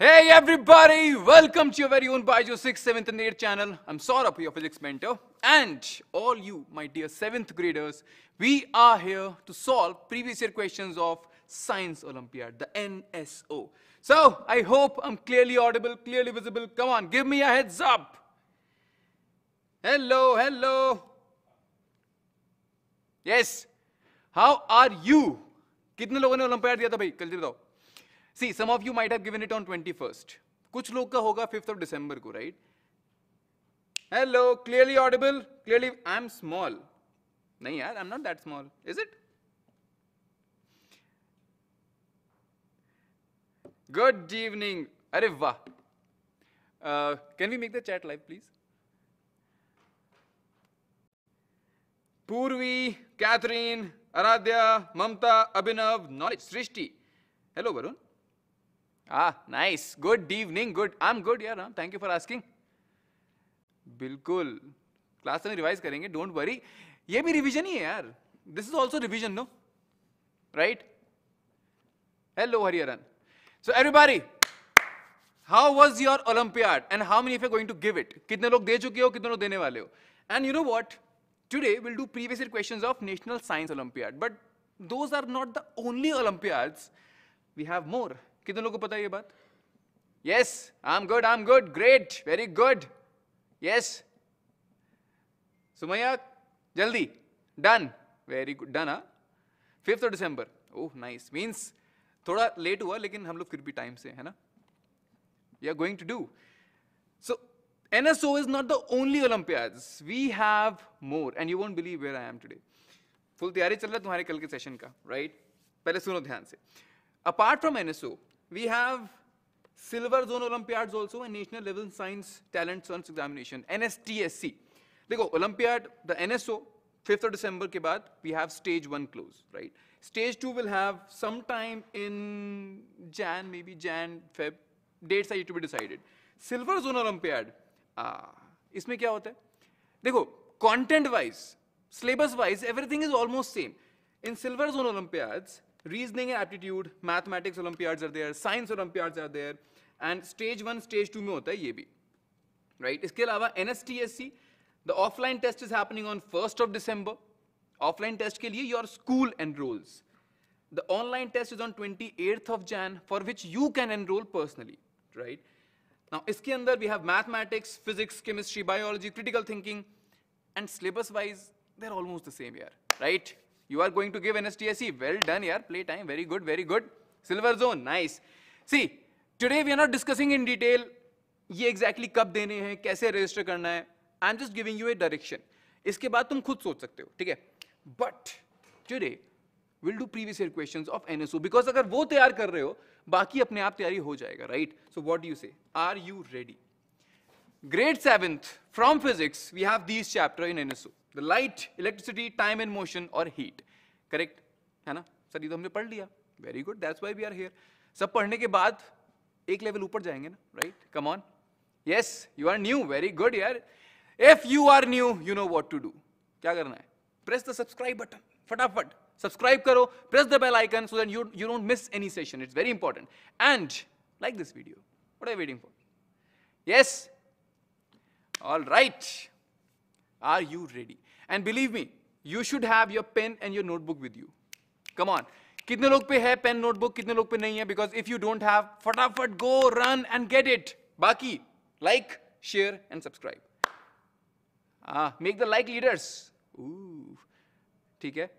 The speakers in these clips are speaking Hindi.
Hey everybody, welcome to your very own Baijo 6th, 7th and 8th channel. I'm Saurabh, your physics mentor. And all you, my dear 7th graders, we are here to solve previous year questions of Science Olympiad, the NSO. So, I hope I'm clearly audible, clearly visible. Come on, give me a heads up. Hello, hello. Yes, how are you? कितने लोगों ने ओलंपियाड दिया था भाई see some of you might have given it on twenty first कुछ लोग का होगा फिफ्थ ऑफ डिसंबर को right hello clearly audible clearly I am small नहीं यार I am not that small is it good evening अरे वाह can we make the chat live please Purvi Catherine Aradhya Mamta Abhinav knowledge Srishti hello Varun Ah, nice. Good evening. Good. I'm good, यार. Thank you for asking. बिल्कुल क्लास में रिवाइज करेंगे डोंट वरी ये भी रिवीजन ही है यार this is also revision no right hello Hariharan so everybody how was your Olympiad and how many if you going to give it कितने लोग दे चुके हो कितने लोग देने वाले हो and you know what today will do previous question of national science Olympiad but those are not the only Olympiads we have more कितने लोगों को पता है ये बात yes I am good I am good great very good yes Sumaiya जल्दी डन वेरी गुड डन हाँ fifth of December oh nice means थोड़ा लेट हुआ लेकिन हम लोग फिर भी टाइम से है ना you are going to do so NSO is not the only Olympiads we have more and you won't believe where I am today full तैयारी चल रहा है तुम्हारे कल के सेशन का राइट right? पहले सुनो ध्यान से apart from NSO We have silver zone Olympiads also and national level science talent search examination NSTSC. देखो Olympiad the NSO 5th of December के बाद we have stage one close right. Stage two will have sometime in Jan maybe Jan Feb dates are yet to be decided. Silver zone Olympiad ah इसमें क्या होता है? देखो content wise syllabus wise everything is almost same. In silver zone Olympiads reasoning and aptitude, mathematics olympiads are there, science olympiads are there, and stage one, stage two, hota hai ye bhi. right? Iske alawa, NSTSC, the offline test is happening on 1st of December. Offline test ke liye, your school enrolls. The online test is on 28th of Jan, for which you can enroll personally, right? Now, iske andar, we have mathematics, physics, chemistry, biology, critical thinking, and syllabus-wise, they're almost the same here, right? You are going to give NSTSE. Well done, yeah. Play time. Very good, very good. Silver zone. Nice. See, today we are not discussing in detail ये एग्जैक्टली exactly कब देने हैं कैसे रजिस्टर करना है I am just giving you a direction इसके बाद तुम खुद सोच सकते हो ठीक है but today will do previous year question of NSO because अगर वो तैयार कर रहे हो बाकी अपने आप तैयारी हो जाएगा right so what do you say are you ready grade seventh from physics we have these chapter in NSO the light electricity time and motion और हीट करेक्ट है ना सर ये तो हमने पढ़ लिया very good that's why we are here सब पढ़ने के बाद एक लेवल ऊपर जाएंगे ना right come on yes you are new very good यार if you are new you know what to do क्या करना है प्रेस द सब्सक्राइब बटन फटाफट सब्सक्राइब करो press the bell icon so that you you don't miss any session it's very important and like this video what are waiting for yes all right Are you ready? And believe me, you should have your pen and your notebook with you. Come on. Kitne log pe pen notebook, kitne log pe nahi hai? Because if you don't have, fatafat go run and get it. Baki, like, share and subscribe. Ah, make the like leaders. Ooh. Theek hai?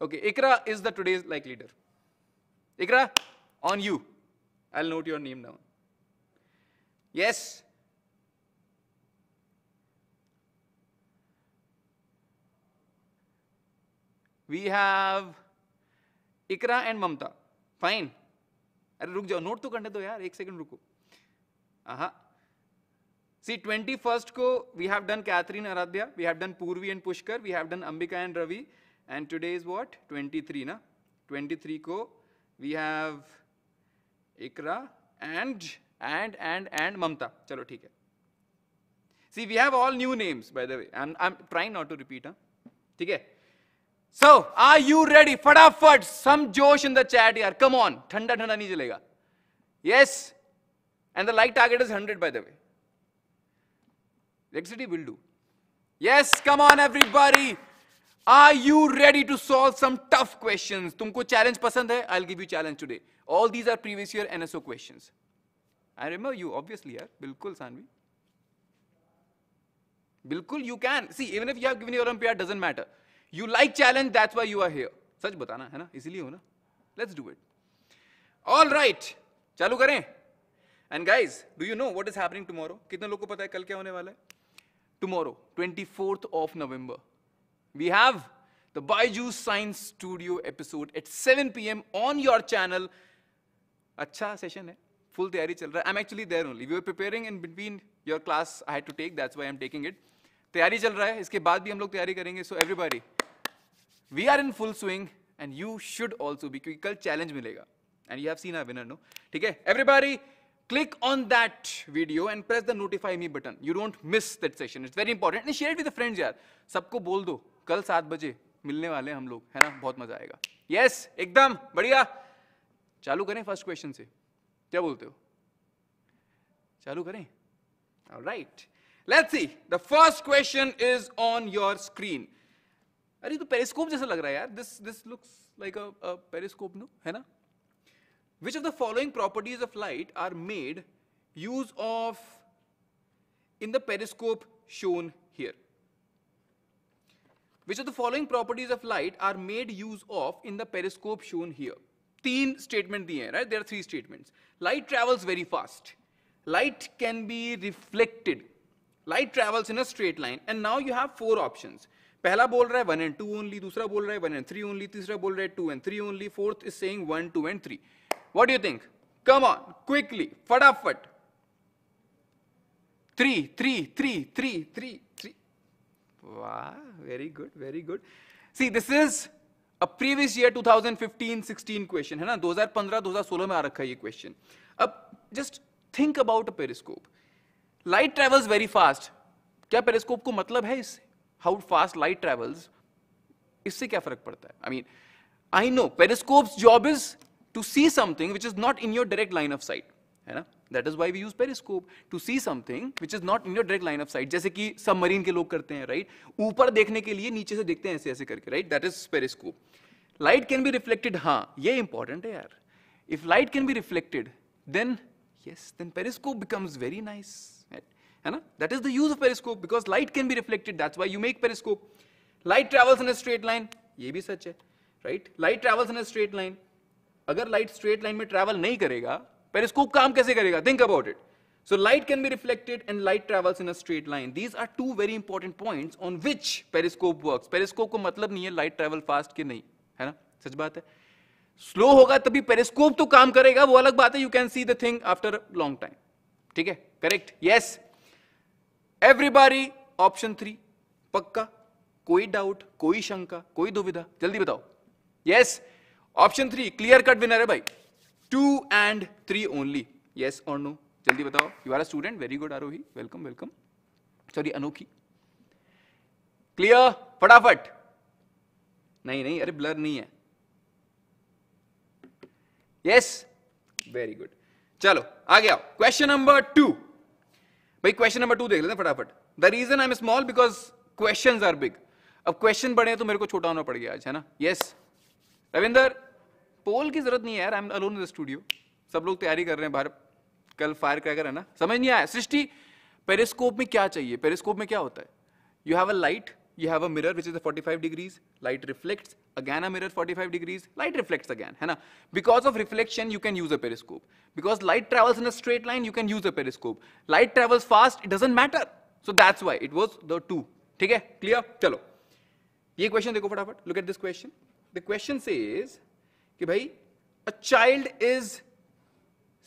Okay, Ikra is the today's like leader. Ikra, on you. I'll note your name down. Yes. we have Ikra and Mamta. Fine. अरे रुक जाओ नोट तो करने दो यार एक सेकंड रुको सी ट्वेंटी फर्स्ट को we have done Catherine Aaradhya we have done Purvi and Pushkar we have done Ambika and Ravi and today is what twenty three ना ट्वेंटी थ्री को we have Iqra and and and and Mamta चलो ठीक है see we have all new names by the way I am trying not to repeat हाँ ठीक है So, are you ready? Fatafat, some Josh in the chat here. Come on, thanda thanda nahi jalega. Yes, and the like target is 100 by the way. city will do. Yes, come on everybody. Are you ready to solve some tough questions? तुमको challenge पसंद है? I'll give you challenge today. All these are previous year NSO questions. I remember you obviously यार बिल्कुल Sanvi. बिल्कुल you can. See even if you have given your Olympiad doesn't matter. You like challenge that's why you are here सच बताना है ना इसलिए हो ना let's do it all right चालू करें and guys do you know what is happening tomorrow कितने लोग को पता है कल क्या होने वाला है tomorrow twenty fourth of November we have the the science studio episode at seven P M on your channel अच्छा सेशन है फुल तैयारी चल रहा है I am actually there only we are preparing in between your class I have to take that's why I am taking it तैयारी चल रहा है इसके बाद भी हम लोग तैयारी करेंगे so everybody we are in full swing and you should also be क्योंकि कल चैलेंज मिलेगा and you have seen winner no ठीक है everybody click on that video and press the notify me button you don't miss that session it's very important and share with friends यार सबको बोल दो कल सात बजे मिलने वाले हम लोग है ना बहुत मजा आएगा यस yes, एकदम बढ़िया चालू करें फर्स्ट क्वेश्चन से क्या बोलते हो चालू करें right let's see the first question is on your screen अरे तो पेरिस्कोप जैसा लग रहा है यार this this looks like a periscope no है ना which of the following properties of light are made use of in the periscope shown here which of the following properties of light are made use of in the periscope shown here तीन स्टेटमेंट दिए हैं right there are three statements light travels very fast light can be reflected light travels in a straight line and now you have four options पहला बोल रहा है वन एंड टू ओनली दूसरा बोल रहा है वन एंड थ्री ओनली तीसरा बोल रहा है two and three only fourth is saying one two and three what do think come on quickly फटाफट three three three three three three वाह very good very good see this is a previous year 2015-16 question है ना 2015-2016 में आ रखा है ये क्वेश्चन अब just think about a periscope light travels very fast क्या पेरिस्कोप को मतलब है इससे हाउ फास्ट लाइट ट्रेवल्स इससे क्या फर्क पड़ता है I mean I know periscope job is to see something which is not in your direct line of sight है ना that is why we use periscope to see something which is not in your direct line of sight जैसे कि सबमरीन के लोग करते हैं राइट right? ऊपर देखने के लिए नीचे से देखते हैं ऐसे ऐसे करके right that is periscope light can be reflected हाँ ये इंपॉर्टेंट है यार if light can be reflected then yes then periscope becomes very nice है ना that is the use of periscope because light can be reflected that's why you make periscope light travels in straight line ये भी सच है right light travels in straight line अगर लाइट स्ट्रेट लाइन में ट्रेवल नहीं करेगा पेरिस्कोप काम कैसे करेगा think about it So light can be reflected and light travels in a straight line. These are two very important points on which periscope works. Periscope को मतलब नहीं है light travel fast के नहीं है ना सच बात है स्लो होगा तभी पेरिस्कोप तो काम करेगा वो अलग बात है you can see the thing after long time ठीक है correct yes yes. Everybody option three पक्का कोई डाउट कोई शंका कोई दुविधा जल्दी बताओ yes option three clear cut winner है भाई two and three only yes और नो जल्दी बताओ you are a student very good Aarohi welcome welcome sorry Anokhi clear फटाफट नहीं नहीं अरे ब्लर नहीं है यस वेरी गुड चलो आ गया क्वेश्चन नंबर टू भाई क्वेश्चन नंबर टू देख लेते हैं फटाफट the reason I am small because question are big अब क्वेश्चन बड़े हैं तो मेरे को छोटा होना पड़ गया आज है ना यस रविंदर पोल की जरूरत नहीं है यार I am alone in the studio सब लोग तैयारी कर रहे हैं बाहर कल फायर क्रैकर है ना समझ नहीं आया सृष्टि पेरिस्कोप में क्या चाहिए पेरिस्कोप में क्या होता है you have a light you have a mirror which is a 45 degrees light reflects again a mirror 45 degrees light reflects again hai na? because of reflection you can use a periscope because light travels in a straight line you can use a periscope light travels fast it doesn't matter so that's why it was the two ठीक Clear? क्लियर चलो ये क्वेश्चन देखो फटाफट look at this question question question से कि भाई a child is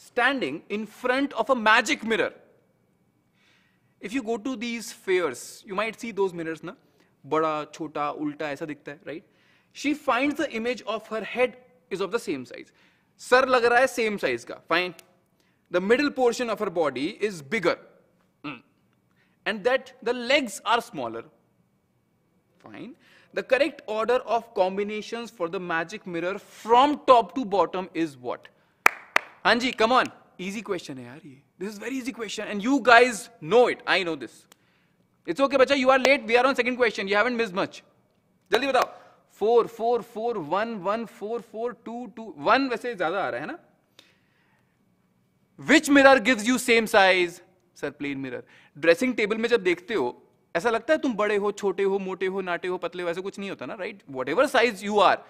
standing in front of a magic mirror. if you go to these fairs, you might see those mirrors, na? बड़ा छोटा उल्टा ऐसा दिखता है right she find the image of her head is of the same size sir लग रहा है सेम साइज का find the middle portion of her body is bigger and that the legs are smaller fine the correct order of combination for the magic mirror from top to bottom is what हां जी कम इजी क्वेश्चन है यार ये this is very easy question and you guys know it I know this it's okay बच्चा you are late we are on second question you haven't miss much जल्दी बताओ four four four one one four four two two one वैसे ज्यादा आ रहा है ना which mirror gives you same size sir plane mirror dressing table में जब देखते हो ऐसा लगता है तुम बड़े हो छोटे हो मोटे हो नाटे हो पतले हो ऐसा कुछ नहीं होता ना right whatever size you are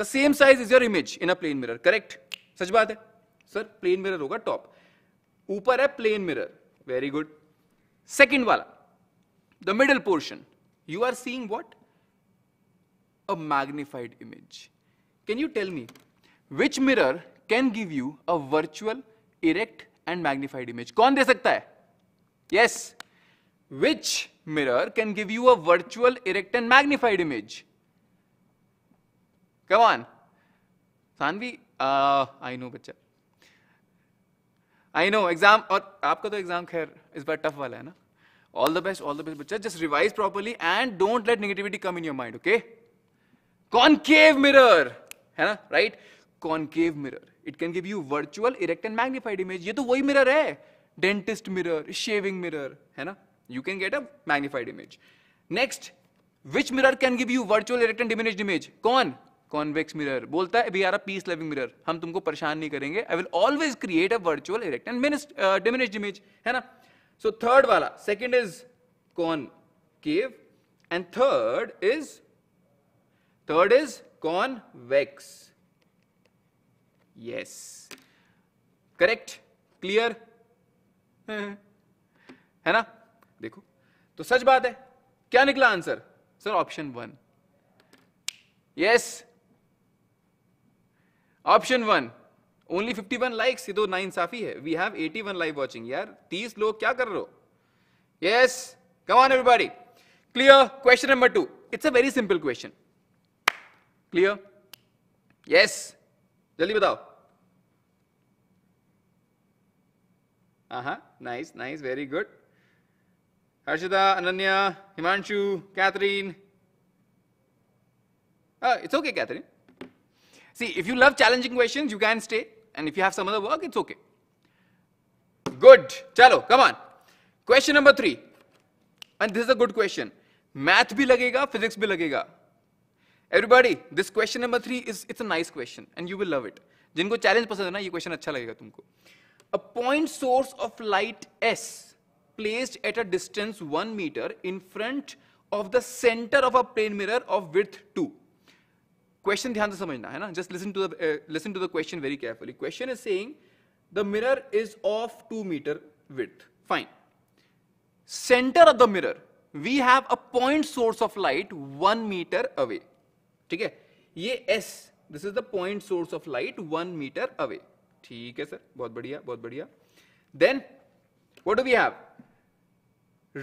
the same size is your image in a plane mirror correct सच बात है सर प्लेन मिरर होगा टॉप ऊपर है plane mirror very good second वाला the middle portion, you are seeing what? A magnified image. Can you tell me which mirror can give you a virtual, erect and magnified image? कौन दे सकता है? Yes. Which mirror can give you a virtual, erect and magnified image? Come on. Sanvi, uh, I know बच्चा. I know exam और आपका तो exam खैर इस बार tough वाला है ना? All the best, all the best, bacha. Just revise properly and don't let negativity come in your mind, okay? Concave mirror, है ना, right? Concave mirror. It can give you virtual, erect and magnified image. ये तो वही mirror है. Dentist mirror, shaving mirror, है ना? You can get a magnified image. Next, which mirror can give you virtual, erect and diminished image? कौन? कॉन्वेक्स मिरर बोलता है we are a peace loving mirror हम तुमको परेशान नहीं करेंगे I will always create a virtual erect and diminished image है ना So third wala, second is concave and third is, third is convex. Yes. Correct? Clear? है ना? देखो तो सच बात है क्या निकला answer sir option one yes option one only one likes ये तो ना इंसाफी है we have eighty one live watching यार तीस लोग क्या कर रहे हो yes come on everybody clear question number two it's a very simple question clear yes जल्दी बताओ nice nice very good Harshita Ananya Himanshu Catherine it's okay Catherine see if you love challenging question you can stay And if you have some other work, it's okay. Good. Chalo, come on. Question number three. And this is a good question. Math bhi lagega, physics bhi lagega. Everybody, this question number three is it's a nice question and you will love it. Jinko challenge pasand है ना ये क्वेश्चन अच्छा लगेगा तुमको a point source of light is placed at a distance one metre in front of the centre of a plane mirror of width question ध्यान से समझना है ना just listen to listen to the question very carefully question is saying the mirror is of two metre width fine centre of the mirror we have a point source of light one metre away ठीक है ये S this is the point source of light one metre away ठीक है सर बहुत बढ़िया बहुत बढ़िया then what do we have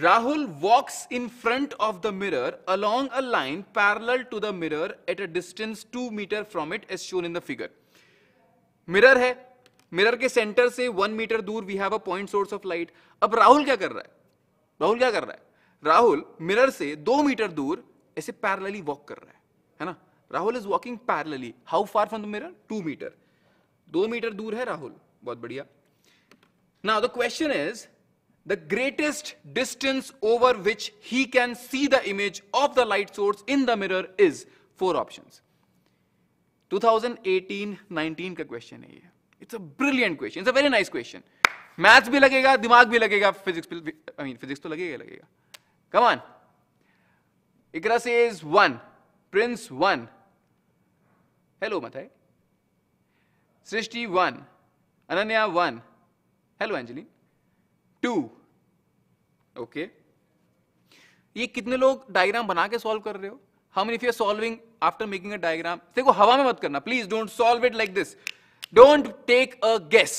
Rahul walks in front of the mirror along a line parallel to the mirror at a distance 2 meter from it as shown in the figure. Mirror है मिरर के सेंटर से वन मीटर दूर we have a point source of light अब राहुल क्या कर रहा है राहुल क्या कर रहा है राहुल मिरर से दो मीटर दूर ऐसे पैरलली वॉक कर रहा है है ना Rahul is walking parallelly how far from the mirror two metre दो मीटर दूर है राहुल बहुत बढ़िया ना the question is the greatest distance over which he can see the image of the light source in the mirror is four options 2018-19 ka question hai it's a brilliant question it's a very nice question maths bhi lagega dimag bhi lagega physics bhi, i mean physics to lagega lagega come on ikra says one prince one hello mathai srishti one ananya one hello Anjali. Two okay ये कितने लोग डायग्राम बना के सॉल्व कर रहे हो हम if you solving after making a diagram देखो हवा में मत करना please don't solve it like this don't take a guess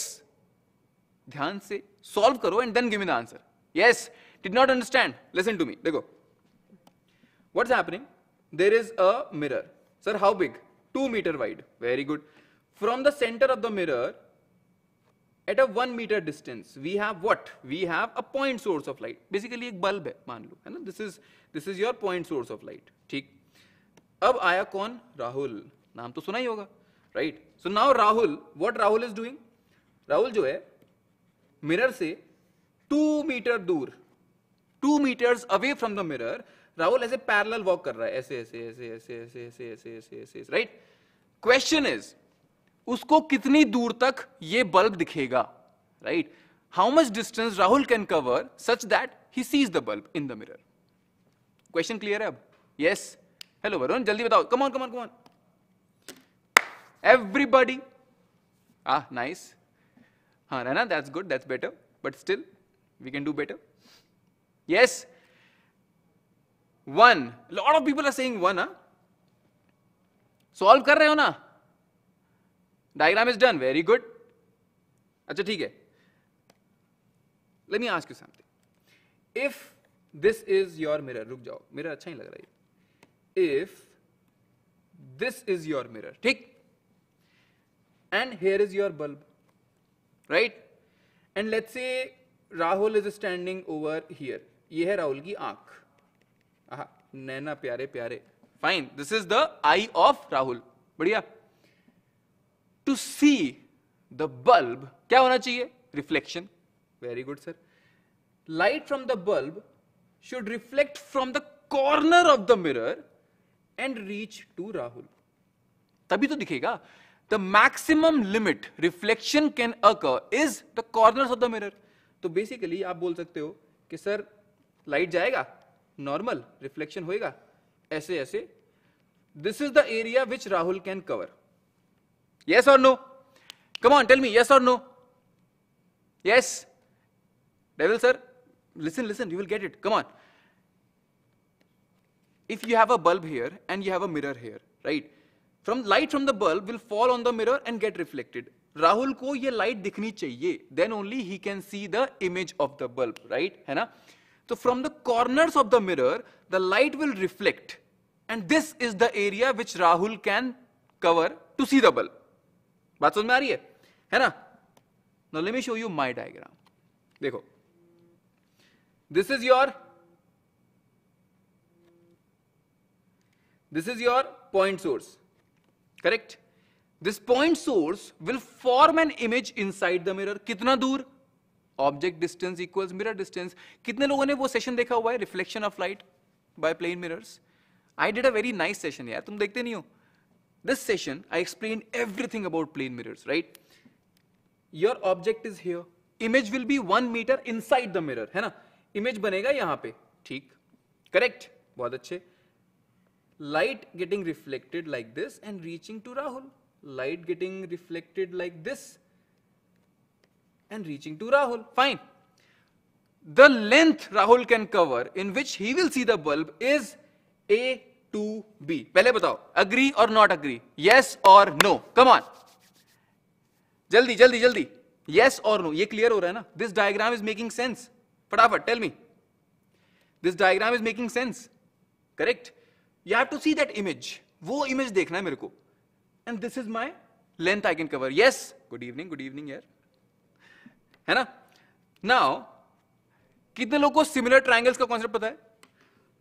ध्यान से सॉल्व करो and then give me the answer yes did not understand listen to me देखो what's happening there is a mirror sir how big two metre wide very good from the centre of the mirror at a one metre distance we have what we have a point source of light basically एक बल्ब है मान लो है ना this is this is your point source of light ठीक अब आया कौन राहुल नाम तो सुना ही होगा right so now Rahul what Rahul is doing Rahul जो है मिरर से टू मीटर दूर two metres away from the mirror Rahul ऐसे पैरल वॉक कर रहा है ऐसे ऐसे ऐसे ऐसे ऐसे ऐसे ऐसे ऐसे राइट क्वेश्चन इज उसको कितनी दूर तक ये बल्ब दिखेगा right how much distance Rahul can cover such that he sees the bulb in the mirror question clear है अब यस हेलो वरुण जल्दी बताओ कम ऑन कम एवरीबॉडी आ नाइस हाँ रहना that's good that's better but still we can do better yes one lot of people are saying one solve कर रहे हो ना diagram is done very good अच्छा ठीक है let me ask you something if this is your mirror रुक जाओ मिरर अच्छा ही लग रहा है if this is your mirror ठीक and here is your bulb right and let's say Rahul is standing over here ये है राहुल की आंख नैना प्यारे प्यारे fine this is the eye of Rahul बढ़िया टू सी द बल्ब क्या होना चाहिए reflection very good sir light from the bulb should reflect from the corner of the mirror and reach to Rahul तभी तो दिखेगा the maximum limit reflection can अक is the corner of the mirror तो बेसिकली आप बोल सकते हो कि सर लाइट जाएगा नॉर्मल रिफ्लेक्शन होएगा ऐसे ऐसे this is the area which Rahul can cover Yes or no? Come on, tell me, yes or no? Yes. Devil, sir, listen, listen, you will get it. Come on. If you have a bulb here and you have a mirror here, right? From light from the bulb will fall on the mirror and get reflected. Rahul ko ye light dikhni chahiye. Then only he can see the image of the bulb, right? Hai So from the corners of the mirror, the light will reflect. And this is the area which Rahul can cover to see the bulb. बात समझ में आ रही है है ना no let me show you my diagram देखो this is your this is your point source correct this point source will form an image inside the mirror कितना दूर object distance equals mirror distance कितने लोगों ने वो सेशन देखा हुआ है reflection of light by plane mirrors I did a very nice session यार तुम देखते नहीं हो this session, I explained everything about plane mirrors, right? Your object is here. Image will be one meter inside the mirror, है ना? Image बनेगा यहाँ पे, ठीक? Correct? बहुत अच्छे. Light getting reflected like this and reaching to Rahul. Light getting reflected like this and reaching to Rahul. Fine. The length Rahul can cover in which he will see the bulb is A to B पहले बताओ अग्री और नॉट अग्री यस और नो कम ऑन जल्दी जल्दी जल्दी यस और नो ये क्लियर हो रहा है ना this diagram is making sense फटाफट tell me this diagram is making sense correct you have to see that image वो इमेज देखना है मेरे को and this is my length I can cover yes good evening good evening यार है ना नाउ कितने लोगों को सिमिलर ट्राइंगल्स का कॉन्सेप्ट पता है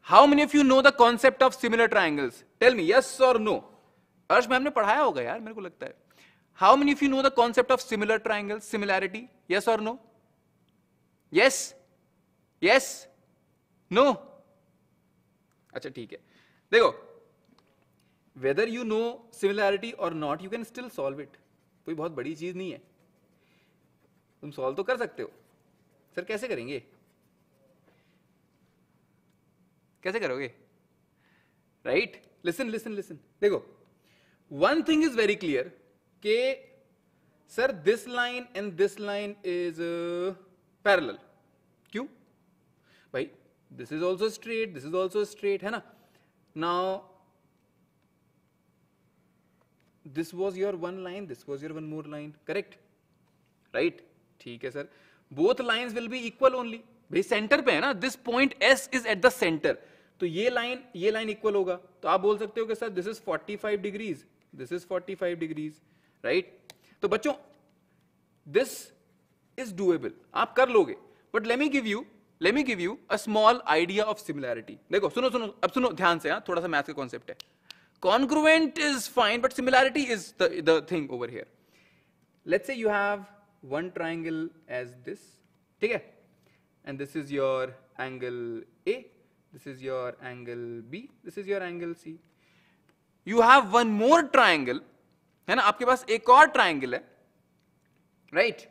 how many of you know the concept of similar triangles tell me yes और नो अर्श मैम ने पढ़ाया होगा यार मेरे को लगता है how many of you know the concept of similar triangle similarity yes और नो यस यस नो अच्छा ठीक है देखो वेदर यू नो सिमिलैरिटी और not you can still solve it कोई बहुत बड़ी चीज नहीं है तुम सॉल्व तो कर सकते हो सर कैसे करेंगे कैसे करोगे राइट लिसन लिसन लिसन देखो one thing is very clear के sir this line and this line is parallel क्यों भाई this is also straight this is also straight है ना now this was your one line this was your one more line correct right ठीक है sir both line will be equal only भाई सेंटर पे है ना this point S is at the centre तो ये लाइन ये लाइन इक्वल होगा तो आप बोल सकते हो कि sir this is 45 degrees this is 45 degrees right तो बच्चों दिस इज डूएबल आप कर लोगे but let me give you let me give you a small idea of similarity देखो सुनो सुनो अब सुनो ध्यान से हाँ थोड़ा सा मैथ का कॉन्सेप्ट है congruent is fine but similarity is the the thing over here let's say you have one triangle as this okay and this is your angle a this is your angle B, this is your angle C. You have one more triangle, है ना आपके पास एक और triangle है, right?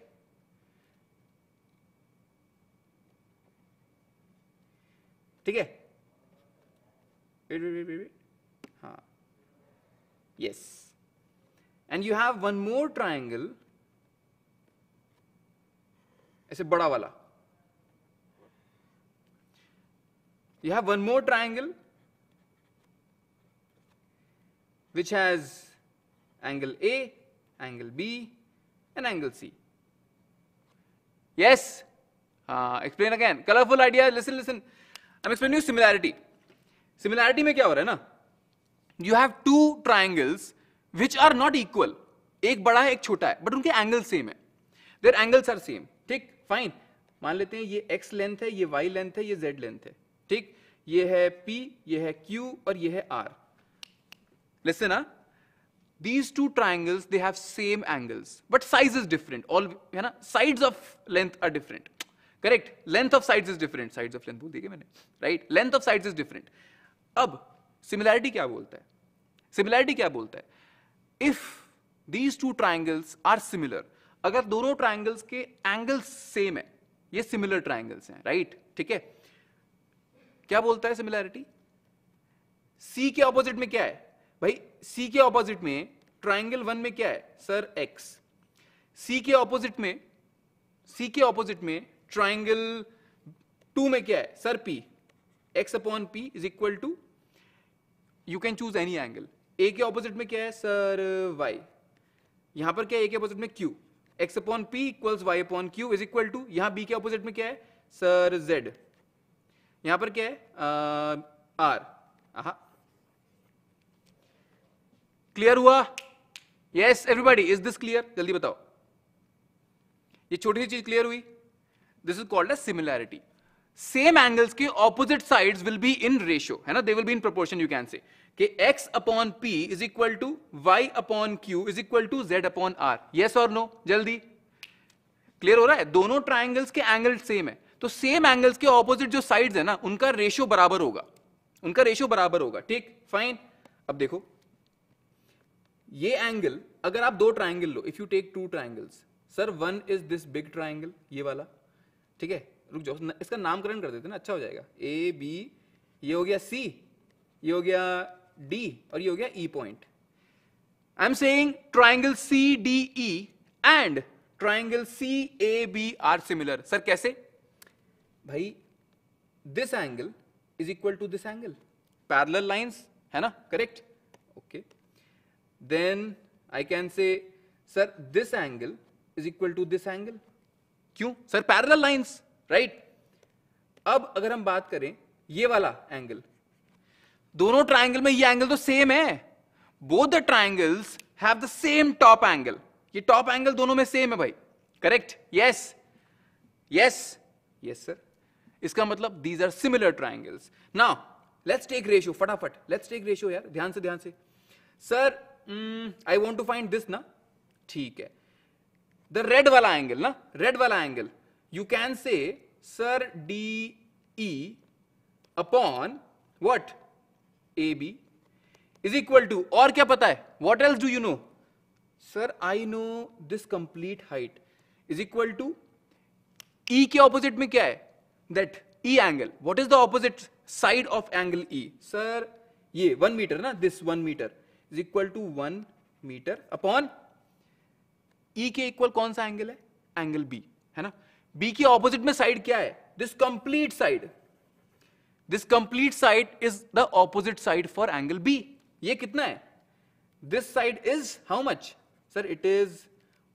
ठीक है wait, wait, wait, wait. हाँ yes and you have one more triangle ऐसे बड़ा वाला you have one more triangle which has angle A, angle B and angle C. Yes, uh, explain again, colorful idea, listen, listen, I'm explaining you similarity. Similarity mein kya ho raha You have two triangles which are not equal. Ek bada hai, ek chota hai, but unke angles same Their angles are same, thick, fine. Maan lete hai, ye x length hai, ye y length hai, ye z length ठीक ये है P, ये है Q और ये है R. लिसन ना these two triangles they have same angles but size is different all है ना sides of length are different correct length of sides is different sides of length बोल मैंने right length of sides is different अब सिमिलैरिटी क्या बोलता है सिमिलैरिटी क्या बोलता है if these two triangles are similar अगर दोनों ट्राइंगल्स के एंगल्स सेम है ये सिमिलर ट्राइंगल्स हैं राइट ठीक है क्या बोलता है सिमिलैरिटी सी के ऑपोजिट में क्या है भाई सी के ऑपोजिट में ट्राइंगल वन में क्या है सर एक्स सी के ऑपोजिट में सी के ऑपोजिट में ट्राइंगल टू में क्या है sir P X upon P is equal to you can choose any angle A के ऑपोजिट में क्या है सर वाई यहां पर क्या है ए के ऑपोजिट में Q X upon P equals Y upon Q is equal to यहां बी के ऑपोजिट में क्या है सर जेड यहां पर क्या है आर आहा क्लियर हुआ yes everybody is this clear जल्दी बताओ ये छोटी सी चीज क्लियर हुई this is called a similarity same angles की opposite sides will be in ratio है ना they will be in proportion you can say कि x upon p is equal to y upon q is equal to z upon r yes और नो जल्दी क्लियर हो रहा है दोनों ट्राइंगल्स के एंगल सेम है तो सेम एंगल्स के ऑपोजिट जो साइड्स है ना उनका रेशियो बराबर होगा उनका रेशियो बराबर होगा ठीक फाइन अब देखो ये एंगल अगर आप दो ट्राइंगल लो if you take two triangles sir one is this big triangle ये वाला ठीक है रुक जाओ इसका नामकरण कर देते ना अच्छा हो जाएगा ए बी ये हो गया सी ये हो गया डी और ये हो गया E point I am saying triangle C D E and triangle C A B are similar sir कैसे भाई this angle is equal to this angle parallel lines है ना correct okay then I can say sir this angle is equal to this angle क्यों सर पैरल लाइन्स राइट अब अगर हम बात करें ये वाला एंगल दोनों ट्राइंगल में ये एंगल तो सेम है both the triangles have the same top angle ये टॉप एंगल दोनों में सेम है भाई correct yes yes yes sir इसका मतलब these are similar triangles now let's take ratio फटाफट लेट्स टेक रेशियो यार ध्यान से ध्यान से sir I want to find this ना ठीक है द रेड वाला एंगल ना रेड वाला angle you can say sir D E upon what A B is equal to और क्या पता है what else do you know sir I know this complete height is equal to E के ऑपोजिट में क्या है that E angle what is the opposite side of angle E sir ये वन मीटर ना this one metre is equal to one metre upon E के इक्वल कौन सा एंगल है एंगल बी है ना बी के ऑपोजिट में साइड क्या है this complete side this complete side is the opposite side for angle B ये कितना है this side is how much sir it is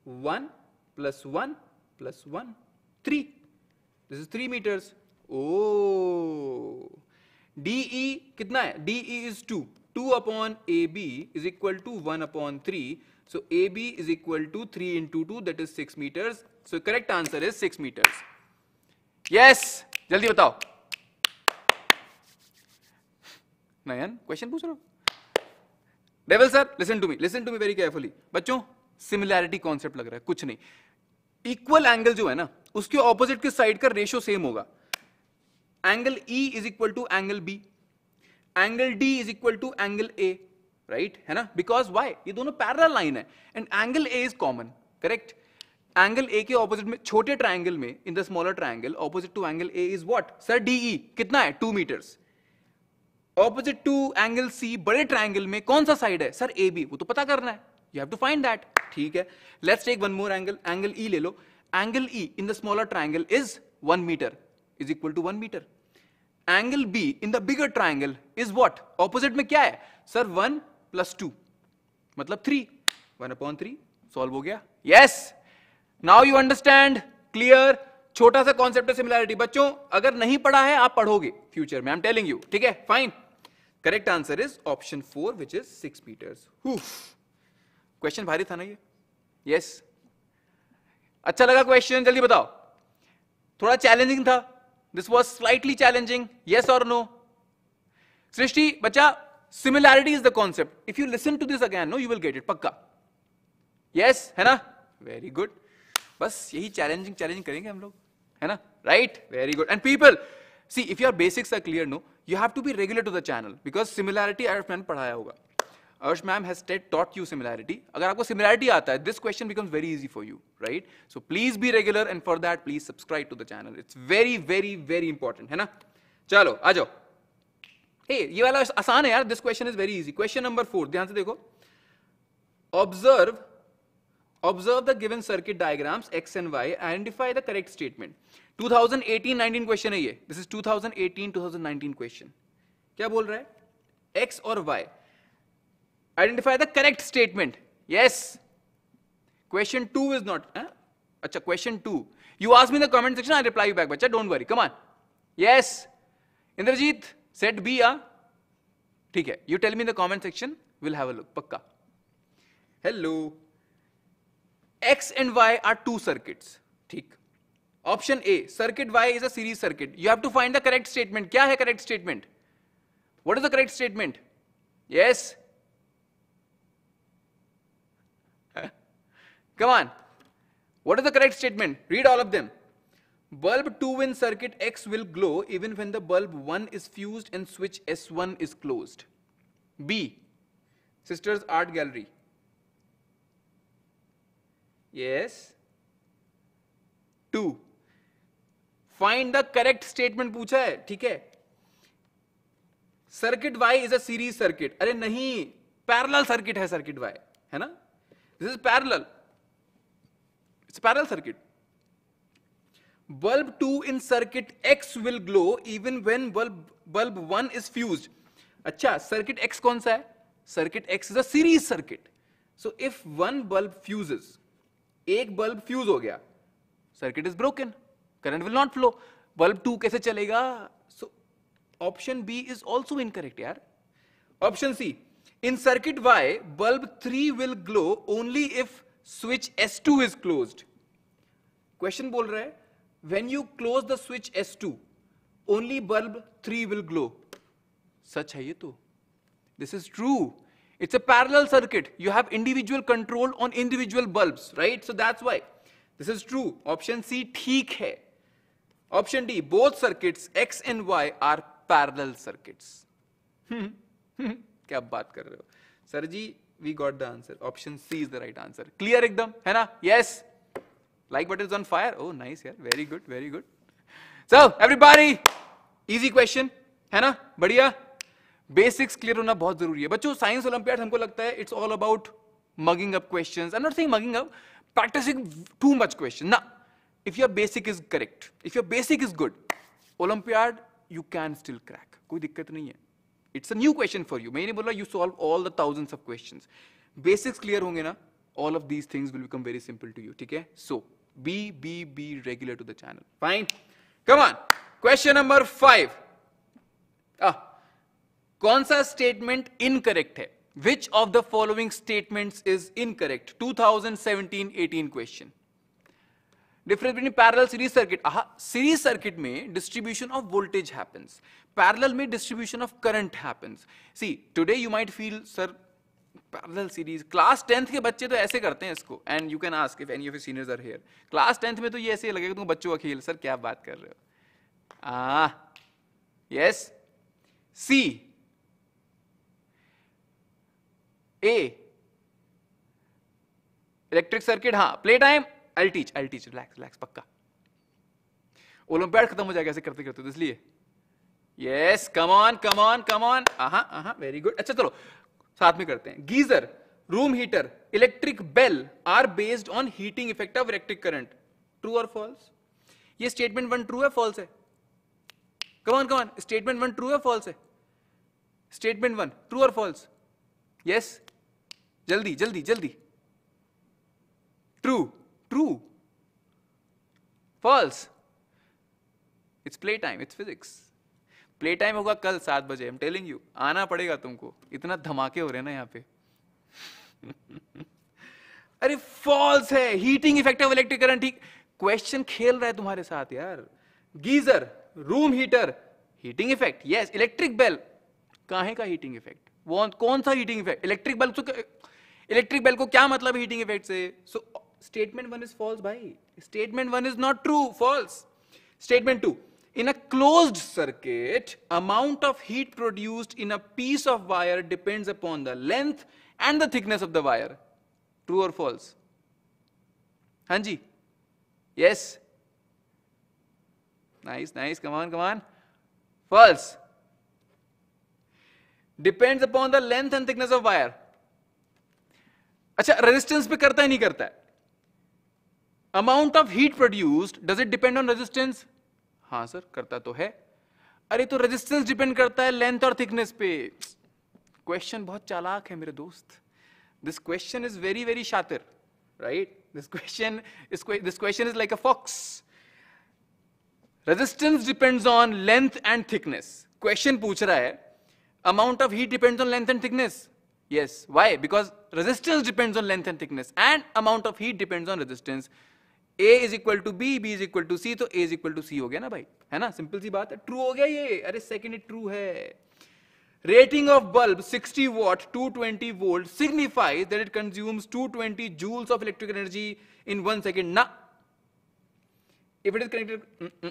one plus one plus one three this is three metres oh D E कितना है D E is two two upon A B is equal to one upon three so A B is equal to three into two that is six metres so correct answer is six metres yes जल्दी बताओ नयन क्वेश्चन पूछ रहा हूं डेवल sir listen to me listen to me very carefully बच्चों सिमिलैरिटी कॉन्सेप्ट लग रहा है कुछ नहीं इक्वल एंगल जो है ना उसके ऑपोजिट के साइड का रेशियो सेम होगा angle E is equal to angle B angle D is equal to angle A right है ना बिकॉज वाई ये दोनों पैरल लाइन है and angle A is common correct angle A के ऑपोजिट में छोटे ट्राइंगल में in the smaller triangle opposite to angle A is what sir D E कितना है two metres opposite to angle C बड़े ट्राइंगल में कौन सा साइड है सर ए बी वो तो पता करना है you have to find that ठीक है let's take one more angle angle E ले लो angle E in the smaller triangle is one metre is equal to one metre angle B in the bigger triangle is what opposite में क्या है सर वन प्लस टू मतलब three one upon three solve हो गया yes now you understand clear छोटा सा कॉन्सेप्ट है सिमिलैरिटी बच्चों अगर नहीं पढ़ा है आप पढ़ोगे फ्यूचर में आई एम टेलिंग यू ठीक है fine correct answer is option four which is six metres question भारी था ना ये यस yes. अच्छा लगा क्वेश्चन जल्दी बताओ थोड़ा चैलेंजिंग था this was slightly challenging yes और नो सृष्टि बच्चा similarity is the concept if you listen to this again no you will get it पक्का यस yes, है ना वेरी गुड बस यही चैलेंजिंग चैलेंजिंग करेंगे हम लोग है ना right very good and people see if your basics are clear no you have to be regular to the channel because similarity I पढ़ाया होगा अर्श मैम हैज टेट टॉट यू सिमिलैरिटी अगर आपको सिमिलैरिटी आता है this question becomes very easy for you right so please be regular and for that please subscribe to the channel it's very very very important है ना चलो आ जाओ हे ये वाला आसान है यार this question is very easy question number four ध्यान से देखो observe observe the given circuit diagrams X and Y identify the correct statement 2018-19 question है ये दिस इज 2018-2019 क्वेश्चन क्या बोल रहा है एक्स और Y identify the correct statement yes question 2 is not huh? Achha, question 2 you ask me in the comment section i'll reply you back bacha don't worry come on yes indrajit set b ah theek you tell me in the comment section we'll have a look pakka hello x and y are two circuits theek Option A. Circuit Y is a series circuit. You have to find the correct statement. क्या है correct statement? What is the correct statement? Yes. Come on. What is the correct statement? Read all of them. Bulb 2 in circuit X will glow even when the bulb 1 is fused and switch S1 is closed. B. Sisters Art Gallery. Yes. 2. find the correct statement pucha hai ठीक hai circuit Y is a series circuit अरे नहीं पैरेलल सर्किट है सर्किट वाई है ना this is parallel It's a parallel circuit. Bulb 2 in circuit X will glow even bulb bulb, bulb 1 is अच्छा सर्किट एक्स कौन सा है circuit X is as circuit so if one bulb fuse एक बल्ब फ्यूज हो गया circuit is broken current will not flow bulb two कैसे चलेगा so option B is also incorrect यार option C in circuit Y bulb three will glow only if switch S two is close question बोल रहा है when you close the switch S two only bulb three will glow सच है ये तो this is true it's a parallel circuit you have individual control on individual bulbs right so that's why this is true option C ठीक है option D both circuits X and Y are parallel circuits क्या बात कर रहे हो sir ji we got the answer option C is the right answer clear एकदम है ना yes yes. Like button is on fire. Oh, nice, yeah. Very good, very good. So, everybody, easy question. hai na बढ़िया basics clear hona bahut zaruri hai bachcho science olympiad humko lagta hai it's all about mugging up questions i'm not saying mugging up practicing too much question. Now, if your basic is correct, if your basic is good, Olympiad, you can still crack. कोई दिक्कत नहीं है it's a new question for you मैंने बोला you solve all the thousands of questions basics clear होंगे ना all of these things will become very simple to you ठीक है so, B B B regular to the channel fine come on question number 5 ah kaun statement incorrect hai which of the following statements is incorrect 2017-18 question difference between parallel series circuit aha series circuit mein distribution of voltage happens parallel mein distribution of current happens see today you might feel sir parallel series class tenth के बच्चे तो ऐसे करते हैं इसको and you can ask if any of seniors are here class tenth में तो ये ऐसे लगेगा तुम बच्चों का खेल सर क्या बात कर रहे हो yes see a electric circuit हाँ play time I teach I teach relax relax पक्का ओलंपियाड खत्म हो जाएगा ऐसे करते करते तो इसलिए yes come on come on come on हाँ हाँ वेरी गुड अच्छा चलो साथ में करते हैं geyser room heater electric bell are based on heating effect of electric current true और फॉल्स ये स्टेटमेंट वन ट्रू है फॉल्स है come on come on statement one true है फॉल्स है स्टेटमेंट वन ट्रू और फॉल्स यस जल्दी जल्दी जल्दी true true false it's play time it's physics play time होगा कल सात बजे एम टेलिंग यू आना पड़ेगा तुमको इतना धमाके हो रहे हैं ना यहाँ पे अरे फॉल्स है heating effect of electric current ठीक क्वेश्चन खेल रहा है तुम्हारे साथ यार geyser room heater heating effect yes electric bell काहे का हीटिंग इफेक्ट वो कौन सा हीटिंग इफेक्ट इलेक्ट्रिक बल्ब तो इलेक्ट्रिक बेल को क्या मतलब हीटिंग इफेक्ट से so statement one is false भाई statement one is not true false statement two In a closed circuit, amount of heat produced in a piece of wire depends upon the length and the thickness of the wire. True or false? Hanji? Yes? Nice, nice, come on, come on. False. Depends upon the length and thickness of wire. अच्छा रेजिस्टेंस पे करता है नहीं करता है amount of heat produced does it depend on resistance हाँ सर करता तो है अरे तो रेजिस्टेंस डिपेंड करता है लेंथ और थिकनेस पे क्वेश्चन बहुत चालाक है मेरे दोस्त this question is very very शातिर right this question this question is like a fox resistance depends on length and thickness question पूछ रहा है amount of heat depends on length and thickness yes why because resistance depends on length and thickness and amount of heat depends on resistance A is equal to B B is equal to C तो A is equal to C हो गया ना भाई है ना सिंपल सी बात है ट्रू हो गया ये अरे सेकेंड ट्रू है rating of bulb 60 watt 220 twenty volt signifies that it consumes 220 twenty joules of electric energy in one second ना if it is connected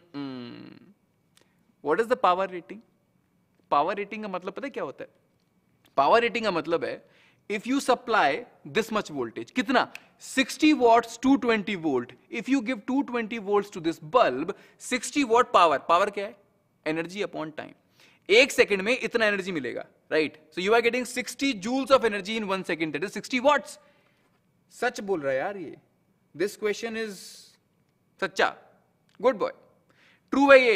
watt is the power rating power rating का मतलब पता है क्या होता है पावर रेटिंग का मतलब है if you supply this much voltage kitna 60 watts 220 volt if you give 220 volts to this bulb 60 watt power power kya hai energy upon time एक सेकंड में इतना एनर्जी मिलेगा right so you are getting 60 joules of energy in one second that is 60 watts सच बोल रहा है यार ये दिस क्वेश्चन इज सच्चा गुड बॉय ट्रू है ये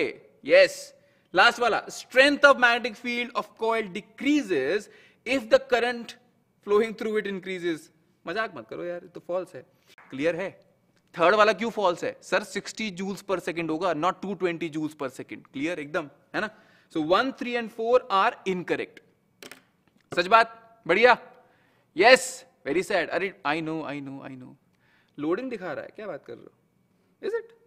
यस लास्ट वाला strength of magnetic field of coil decreases if the current flowing through it increases मजाक मत करो यार तो फॉल्स है क्लियर है थर्ड वाला क्यों फॉल्स है सर 60 जूल्स पर सेकंड होगा not 220 joules per second clear एकदम है ना so one three and four are incorrect सच बात बढ़िया यस वेरी सैड अरे I know I know I know loading दिखा रहा है क्या बात कर रहे हो इज इट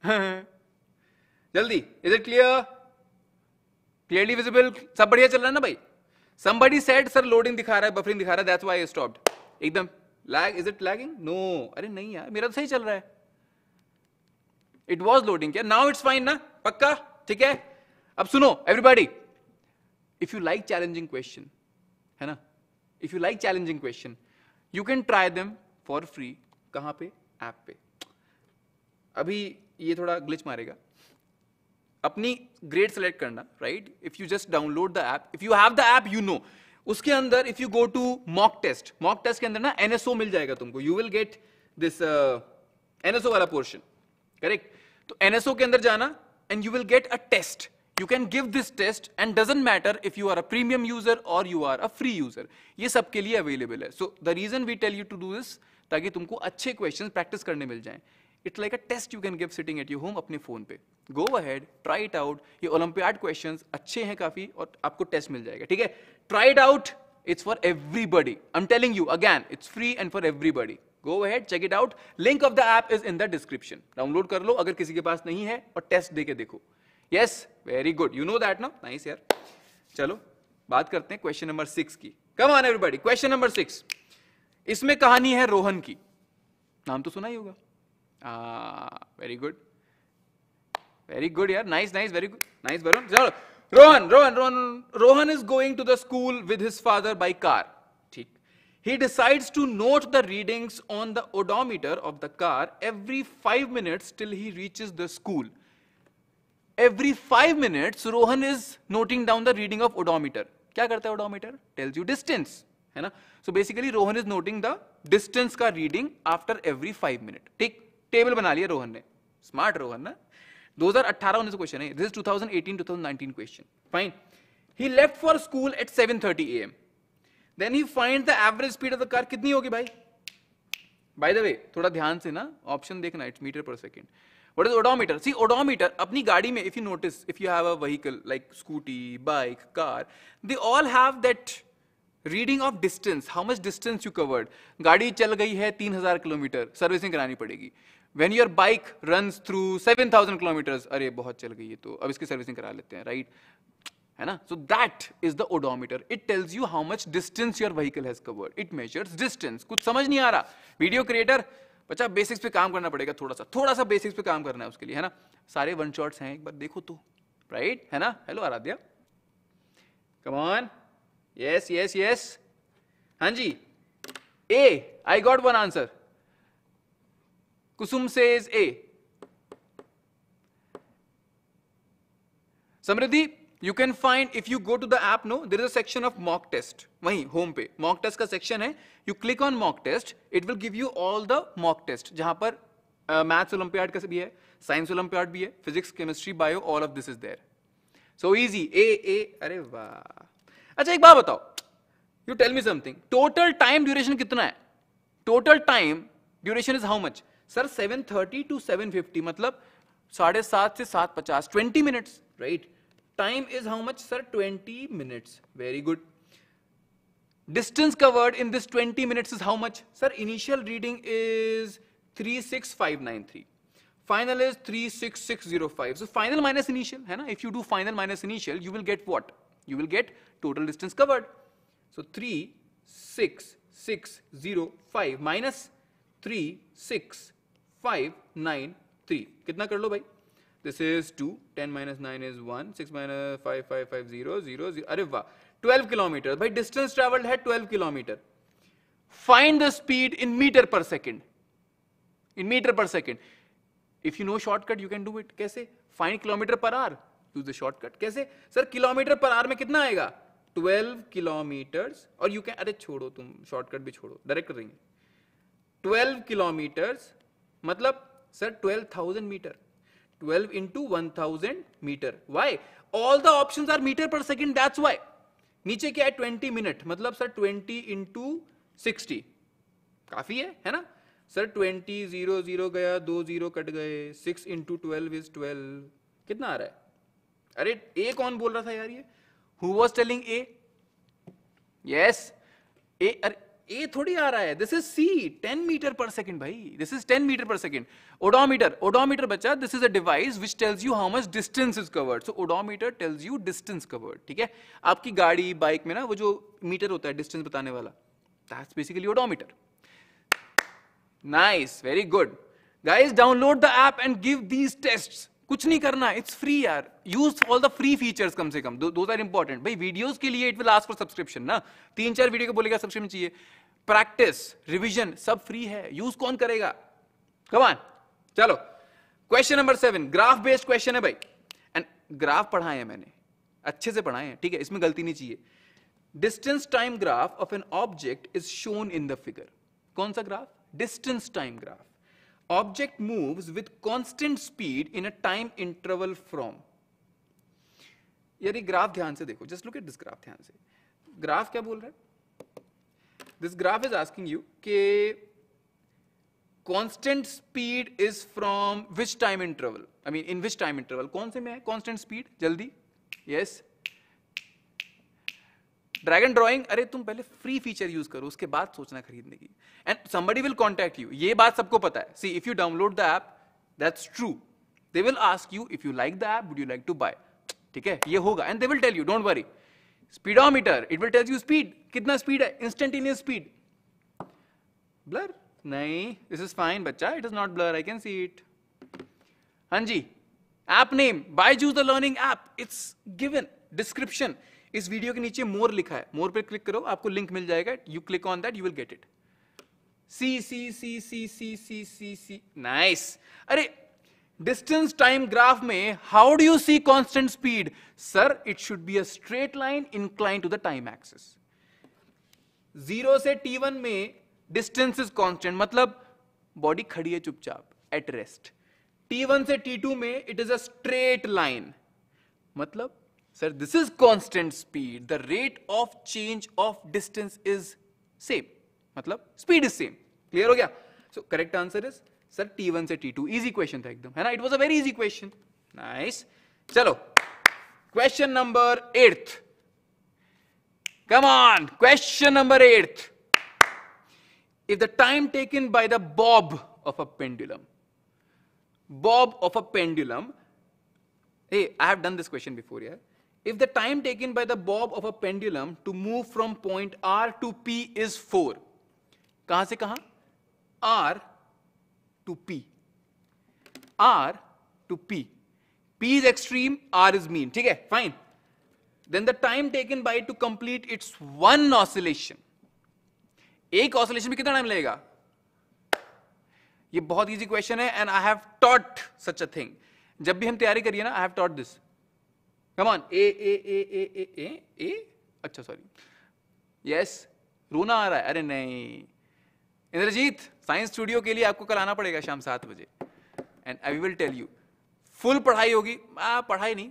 जल्दी is it clear clearly visible सब बढ़िया चल रहा है ना भाई समबड़ी सेट सर लोडिंग दिखा रहा है बफरिंग दिखा रहा है दैट्स व्हाई आई स्टॉप्ड एकदम lag is it lagging no अरे नहीं यार मेरा तो सही चल रहा है इट वॉज लोडिंग क्या नाउ इट्स फाइन ना पक्का ठीक है अब सुनो everybody if you like challenging question है ना if you like challenging question you can try them for free कहां पे ऐप पे अभी ये थोड़ा ग्लिच मारेगा अपनी ग्रेड सेलेक्ट करना right if you just download the app if you have the app you know उसके अंदर if you go to mock test mock test के अंदर ना एनएसओ मिल जाएगा तुमको you will get this NSO वाला पोर्शन करेक्ट तो एनएसओ के अंदर जाना and you will get a test you can give this test and doesn't matter if you are a premium user और you are a free user ये सबके लिए अवेलेबल है so the reason we tell you to do this ताकि तुमको अच्छे क्वेश्चन प्रैक्टिस करने मिल जाए it's like a test you can give sitting at you home अपने फ़ोन पे go ahead try it out ये ओलंपियाड क्वेश्चन अच्छे हैं काफ़ी और आपको टेस्ट मिल जाएगा ठीक है try it out it's for everybody I am telling you again it's free and for everybody go ahead check it out link of the app is in the description download कर लो अगर किसी के पास नहीं है और टेस्ट दे के देखो yes very good you know that no nice यार चलो बात करते हैं क्वेश्चन नंबर सिक्स की come on everybody question number six इसमें कहानी है रोहन की नाम तो सुना ही होगा Ah, very good. Very good here. Nice, nice, very good. Nice, Varun. Rohan, Rohan, Rohan, Rohan is going to the school with his father by car. He decides to note the readings on the odometer of the car every five minutes till he reaches the school. Every five minutes, Rohan is noting down the reading of odometer. क्या करता है odometer? Tells you distance, है ना So basically, Rohan is noting the distance का reading after every five minutes. ठीक टेबल बना लिया रोहन ने स्मार्ट रोहन ना 2018 19 क्वेश्चन है this is 2018 2019 question fine he left for school at 7:30 AM then he find the average speed of the car कितनी होगी भाई बाय द वे थोड़ा ध्यान से ना ऑप्शन देखना it's metre per second what is odometer see odometer अपनी गाड़ी में if you notice if you have a vehicle like scooty bike car they all have that reading of distance how much distance you covered गाड़ी चल गई है तीन हजार किलोमीटर सर्विसिंग करानी पड़ेगी when your bike run through seven thousand kilometres अरे बहुत चल गई है तो अब इसकी सर्विसिंग करा लेते हैं राइट है ना so that is the odometer it tells you how much distance your vehicle has covered it measures distance कुछ समझ नहीं आ रहा वीडियो क्रिएटर बच्चा बेसिक्स पे काम करना पड़ेगा थोड़ा सा थोड़ा सा बेसिक्स पे काम करना है उसके लिए है ना सारे वन शॉट्स हैं एक बार देखो तो राइट है ना hello Aaradhya come yes yes yes हाँ जी ए I got one answer Kusum says A Samriddhi you can find if you go to the app no there is a section of mock test वहीं होम पे मॉक टेस्ट का सेक्शन है you click on mock test it will give you all the mock test जहां पर मैथ्स uh, ओलंपियाड का भी है साइंस ओलंपियाड भी है physics chemistry bio all of this is there so easy uh uh अरे वाह अच्छा एक बात बताओ you tell me something total time duration कितना है total time duration is how much sir 7:30 to 7:50 मतलब साढ़े सात से सात पचास twenty minutes right time is how much sir twenty minutes very good distance covered in this twenty minutes is how much sir initial reading is three six five nine three final is three six six zero five so final minus initial है ना if you do final minus initial you will get what you will get total distance covered so three six six zero five minus three six five nine three कितना कर लो भाई this is two ten minus nine is one six minus five five five zero zero अरे वाह ट्वेल्व किलोमीटर भाई डिस्टेंस ट्रेवल्ड है twelve kilometre find the speed in metre per second in metre per second if you know shortcut you can do it कैसे find kilometre per hour use the shortcut कैसे सर किलोमीटर पर आर में कितना आएगा 12 किलोमीटर और यू कैन अरे छोड़ो तुम शॉर्टकट भी छोड़ो डायरेक्ट करेंगे 12 किलोमीटर्स मतलब sir 12,000 metre 12 into 1000 metre why all the option are metre per second that's why नीचे क्या है ट्वेंटी मिनट मतलब सर ट्वेंटी इंटू सिक्सटी काफी है है ना सर ट्वेंटी जीरो जीरो गया दो जीरो कट गए six into twelve is twelve कितना आ रहा है अरे ए कौन बोल रहा था यार ये who was telling uh yes uh अरे ए थोड़ी आ रहा है this is C ten metre per second भाई this is ten metre per second odometer odometer बच्चा this is a device which tells you how much distance is covered so odometer tells you distance covered ठीक है आपकी गाड़ी बाइक में ना वो जो मीटर होता है डिस्टेंस बताने वाला that's basically odometer nice very good guys download the app and give these test कुछ नहीं करना इट्स फ्री यार use all the free features कम से कम दो आर इंपॉर्टेंट भाई वीडियोस के लिए it will ask for subscription ना तीन चार वीडियो को बोलेगा सब्सक्रिप्शन चाहिए प्रैक्टिस रिवीजन सब फ्री है यूज कौन करेगा कमान चलो question number seven graph based question है भाई एंड ग्राफ पढ़ाए हैं मैंने अच्छे से पढ़ाए हैं ठीक है इसमें गलती नहीं चाहिए distance time graph of an object is shown in the figure कौन सा graph distance time graph object moves with constant speed in a time interval from यदि ग्राफ ध्यान से देखो just look at this graph ध्यान से ग्राफ क्या बोल रहा है this graph is asking you के constant speed is from which time interval I mean in which time interval कौन से में है कॉन्स्टेंट स्पीड जल्दी यस ड्रैगन ड्रॉइंग अरे तुम पहले फ्री फीचर यूज करो उसके बाद सोचना खरीदने की and somebody will contact you ये बात सबको पता है see if you download the app that's true they will ask you if you like the app would you like to buy ठीक है ये होगा and they will tell you don't worry speedometer it will tell you speed कितना स्पीड है इंस्टेंटेनियस स्पीड ब्लर नहीं दिस इज फाइन बच्चा it is not blur I can see it हां जी app name Byju's the learning app it's given description इस वीडियो के नीचे मोर लिखा है मोर पर क्लिक करो आपको लिंक मिल जाएगा you click on that you will get it see see see see see see see see nice अरे डिस्टेंस टाइम ग्राफ में how do you see constant speed sir it should be a straight line incline to the time axis zero से टी वन में डिस्टेंस इज कॉन्स्टेंट मतलब बॉडी खड़ी है चुपचाप एट रेस्ट टी वन से टी टू में it is a straight line मतलब sir this is constant speed the rate of change of distance is same मतलब स्पीड इज सेम क्लियर हो गया so correct answer is sir T1 से T2 टू इजी क्वेश्चन था एकदम है ना it was a very easy question nice चलो question number eighth come question number eighth if the time taken by the bob of a pendulum bob of a pendulum I have done this question before यार if the time taken by the bob of a pendulum to move from point R to P is four कहां से कहा R to P. R to P. P is extreme, R is mean. theek hai fine. Then the time taken by to complete its one oscillation. ek oscillation mein kitna time लगेगा? ये बहुत easy question है and I have taught such a thing. जब भी हम तैयारी करिए ना, I have taught this. Come on, A A A A A A A. अच्छा sorry. Yes, रोना आ रहा है. अरे नहीं. इंद्रजीत साइंस स्टूडियो के लिए आपको कल आना पड़ेगा शाम सात बजे and I will tell you full पढ़ाई होगी आ, पढ़ाई नहीं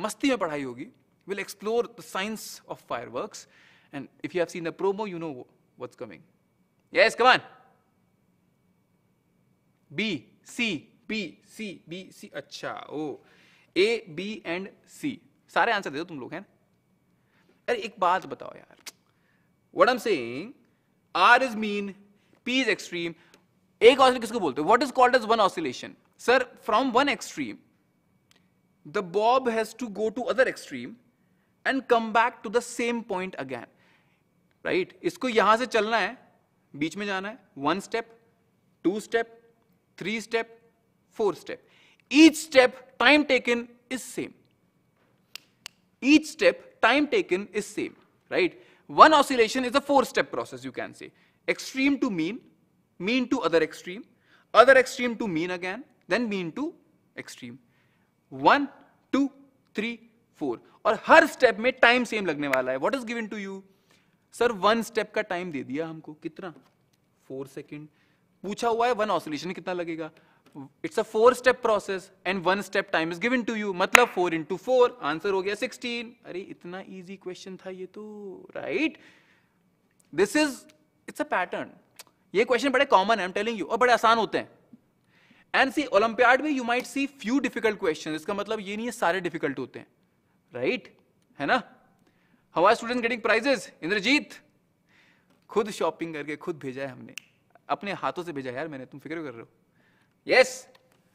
मस्ती में पढ़ाई होगी will explore the science of fireworks and if you have seen the promo you know what's coming yes come on B C B C B C अच्छा ओ ए बी एंड सी सारे आंसर दे दो तुम लोग हैं अरे एक बात बताओ यार what am saying R is mean p is extreme एक ऑसिलेशन किसको बोलते हैं what is called as one oscillation sir from one extreme the bob has to go to other extreme and come back to the same point again right इसको यहां से चलना है बीच में जाना है one step two step three step four step each step time taken is same each step time taken is same right One oscillation is a four-step process, you can say. Extreme to mean, mean to other extreme, other extreme to mean again, then mean to extreme. One, two, three, four और हर स्टेप में टाइम सेम लगने वाला है what is given to you sir one step का टाइम दे दिया हमको कितना फोर सेकेंड पूछा हुआ है वन ऑसोलेशन कितना लगेगा it's a four step process and one step time is given to you मतलब फोर इंटू फोर आंसर हो गया सिक्सटीन अरे इतना इजी क्वेश्चन था ये तो right this is it's a pattern ये क्वेश्चन बड़े कॉमन है आई एम टेलिंग यू और बड़े आसान होते हैं एंड सी ओलंपियाड में you might see few difficult question इसका मतलब ये नहीं है सारे डिफिकल्ट होते हैं राइट right? है ना हवा स्टूडेंट गेटिंग प्राइजेस इंद्रजीत खुद शॉपिंग करके खुद भेजा है हमने अपने हाथों से भेजा यार मैंने तुम फिक्र कर रहे हो Yes.